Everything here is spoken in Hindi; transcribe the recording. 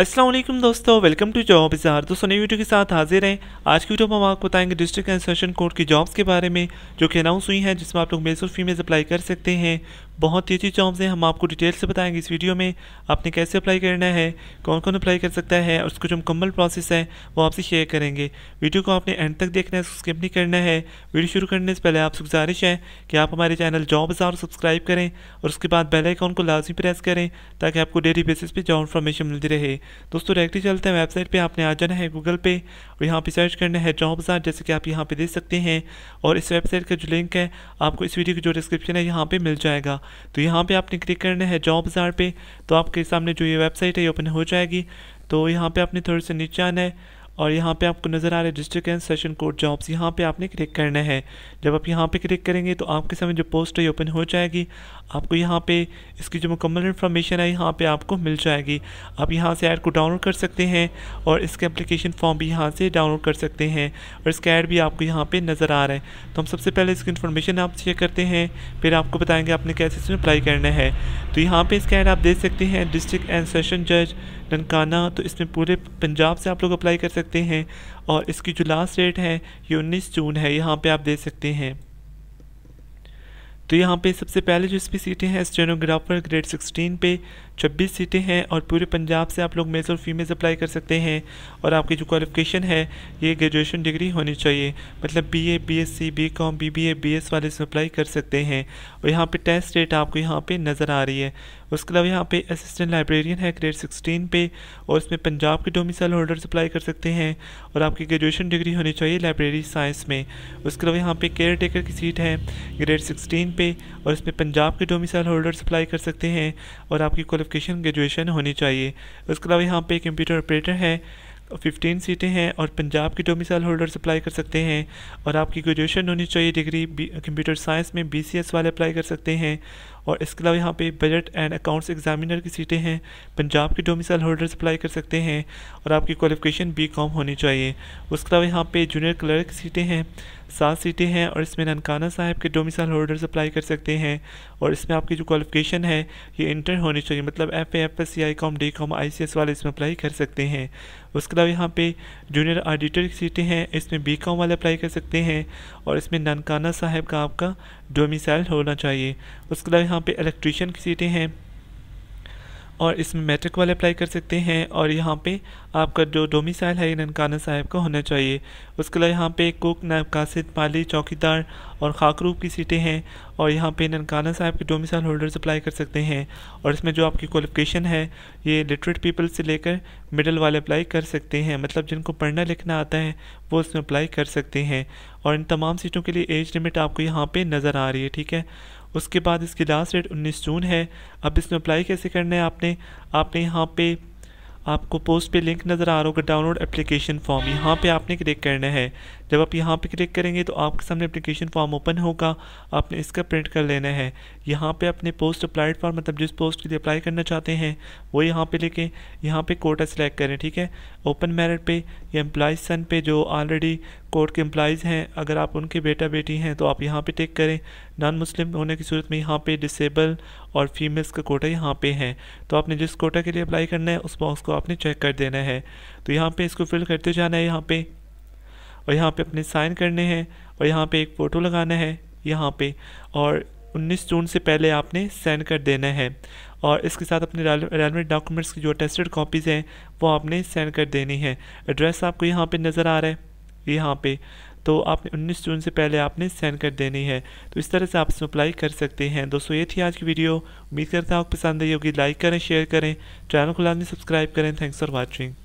असलम दोस्तों वेलकम टू जॉब इजहार दोस्तों नई वीडियो के साथ हाजिर हैं आज की वीडियो में हम आपको बताएंगे डिस्ट्रिक्ट इंसर्शन कोर्ट की जॉब्स के बारे में जो कि अनाउंस हुई हैं जिसमें आप लोग मेल्स और फीमेल्स अप्लाई कर सकते हैं बहुत ही अच्छी जॉब्स हैं हम आपको डिटेल से बताएंगे इस वीडियो में आपने कैसे अप्लाई करना है कौन कौन अप्लाई कर सकता है और उसका जो मुकम्मल प्रोसेस है वो आपसे शेयर करेंगे वीडियो को आपने एंड तक देखना है स्किप नहीं करना है वीडियो शुरू करने से पहले आपसे गुजारिश है कि आप हमारे चैनल जॉब बाजार सब्सक्राइब करें और उसके बाद बेल आइकॉन को लाजमी प्रेस करें ताकि आपको डेली बेसिस पर जॉब इन्फॉर्मेशन मिलती रहे दोस्तों डायरेक्टली चलते हैं वेबसाइट पर आपने आ जाना है गूगल पे और यहाँ पे सर्च करना है जॉब्स आर जैसे कि आप यहाँ पे देख सकते हैं और इस वेबसाइट का जो लिंक है आपको इस वीडियो की जो डिस्क्रिप्शन है यहाँ पे मिल जाएगा तो यहाँ पे आपने क्लिक करना है जॉब्स आर पे तो आपके सामने जो ये वेबसाइट है ये ओपन हो जाएगी तो यहाँ पे आपने थोड़े से नीचे आना है और यहाँ पे आपको नज़र आ रहा है district and session court jobs यहाँ पे आपने क्लिक करना है जब आप यहाँ पे क्लिक करेंगे तो आपके सामने जो पोस्ट है ओपन हो जाएगी आपको यहाँ पे इसकी जो मुकम्मल इन्फॉर्मेशन है यहाँ पे आपको मिल जाएगी आप यहाँ से ऐड को डाउनलोड कर सकते हैं और इसके एप्लीकेशन फॉर्म भी यहाँ से डाउनलोड कर सकते हैं और इसका ऐड भी आपको यहाँ पर नज़र आ रहा है तो हम सबसे पहले इसकी इन्फॉर्मेशन आप चेक करते हैं फिर आपको बताएँगे आपने कैसे इसमें अप्लाई करना है तो यहाँ पर इसका ऐड आप देख सकते हैं डिस्ट्रिक्ट एंड सेशन जज ननकाना तो इसमें पूरे पंजाब से आप लोग अप्लाई कर सकते हैं और इसकी जो लास्ट डेट है ये उन्नीस जून है यहाँ पर आप दे सकते हैं तो यहाँ पे सबसे पहले जो इसकी सीटें हैं स्टेनोग्राफर ग्रेड 16 पे 26 सीटें हैं और पूरे पंजाब से आप लोग मेल्स और फीमेल्स अप्लाई कर सकते हैं और आपकी जो क्वालिफिकेशन है ये ग्रेजुएशन डिग्री होनी चाहिए मतलब BA, BSc, BCom, BBA, BS वाले इसमें अप्लाई कर सकते हैं और यहाँ पे टेस्ट डेट आपको यहाँ पे नज़र आ रही है उसके अलावा यहाँ पे असिस्टेंट लाइब्रेरियन है ग्रेड सिक्सटीन पे और इसमें पंजाब के डोमिसल होल्डर्स अप्लाई कर सकते हैं और आपकी ग्रेजुएशन डिग्री होनी चाहिए लाइब्रेरी साइंस में उसके अलावा यहाँ पे केयर टेकर की सीट है ग्रेड 16 पे और इसमें पंजाब के डोमिसल होल्डर्स अप्लाई कर सकते हैं और आपकी क्वालिफिकेशन ग्रेजुएशन होनी चाहिए उसके अलावा यहाँ पे कंप्यूटर ऑपरेटर है फिफ्टीन सीटें हैं और पंजाब के डोमिसाइल होल्डर्स अप्लाई कर सकते हैं और आपकी ग्रेजुएशन होनी चाहिए डिग्री कंप्यूटर साइंस में बीसीएस वाले अप्लाई कर सकते हैं और इसके अलावा यहाँ पे बजट एंड अकाउंट्स एग्जामिनर की सीटें हैं पंजाब के डोमिसाइल होल्डर्स अप्लाई कर सकते हैं और आपकी क्वालिफिकेशन बी कॉम होनी चाहिए उसके अलावा यहाँ पे जूनियर क्लर्क की सीटें हैं सात सीटें हैं और इसमें ननकाना साहब के डोमिसाइल होल्डर्स अप्लाई कर सकते हैं और इसमें आपकी जो क्वालिफिकेशन है ये इंटर होनी चाहिए मतलब F A F S C I com D com I C S वाले इसमें अप्लाई कर सकते हैं उसके अलावा यहाँ पे जूनियर ऑडिटर की सीटें हैं इसमें बी कॉम वाले अप्लाई कर सकते हैं और इसमें ननकाना साहब का आपका डोमिसाइल होना चाहिए उसके अलावा यहाँ पे इलेक्ट्रिशियन की सीटें हैं और इसमें मैट्रिक वाले अप्लाई कर सकते हैं और यहाँ पे आपका जो डोमिसाइल है ननकाना साहब का होना चाहिए उसके अलावा यहाँ पे कुक नायब कासिद माली चौकीदार और खाकरूप की सीटें हैं और यहाँ पे ननकाना साहब के डोमिसाइल होल्डर्स अप्लाई कर सकते हैं और इसमें जो आपकी क्वालिफिकेशन है ये लिटरेट पीपल से लेकर मिडल वाले अप्लाई कर सकते हैं मतलब जिनको पढ़ना लिखना आता है वो इसमें अप्लाई कर सकते हैं और इन तमाम सीटों के लिए एज लिमिट आपको यहाँ पर नज़र आ रही है ठीक है उसके बाद इसकी लास्ट डेट 19 जून है अब इसमें अप्लाई कैसे करना है आपने आपने यहाँ पे आपको पोस्ट पे लिंक नज़र आ रहा होगा डाउनलोड एप्लीकेशन फॉर्म यहाँ पे आपने क्लिक करना है जब आप यहाँ पे क्लिक करेंगे तो आपके सामने अप्लीकेशन फॉर्म ओपन होगा आपने इसका प्रिंट कर लेना है यहाँ पे अपने पोस्ट अप्लाइड फॉर्म मतलब जिस पोस्ट के लिए अप्लाई करना चाहते हैं वो यहाँ पे लेके यहाँ पे कोटा सेलेक्ट करें ठीक है ओपन मेरिट पे या एम्प्लाइज सन पे जो ऑलरेडी कोर्ट के एम्प्लाइज हैं अगर आप उनके बेटा बेटी हैं तो आप यहाँ पे टिक करें नॉन मुस्लिम होने की सूरत में यहाँ पे डिसेबल और फीमेल्स का कोटा यहाँ पे है तो आपने जिस कोटा के लिए अप्लाई करना है उस बॉक्स को आपने चेक कर देना है तो यहाँ पे इसको फिल करते जाना है यहाँ पे और यहाँ पे अपने साइन करने हैं और यहाँ पे एक फ़ोटो लगाना है यहाँ पे और 19 जून से पहले आपने सेंड कर देना है और इसके साथ अपने रेलवे डॉक्यूमेंट्स की जो टेस्टेड कॉपीज़ हैं वो आपने सेंड कर देनी है एड्रेस आपको यहाँ पर नज़र आ रहा है यहाँ पर तो आपने 19 जून से पहले आपने सेंड कर देनी है तो इस तरह से आप इसमें अप्लाई कर सकते हैं दोस्तों ये थी आज की वीडियो उम्मीद करता हूँ आपको पसंद आई होगी लाइक करें शेयर करें चैनल को लाने सब्सक्राइब करें थैंक्स फॉर वॉचिंग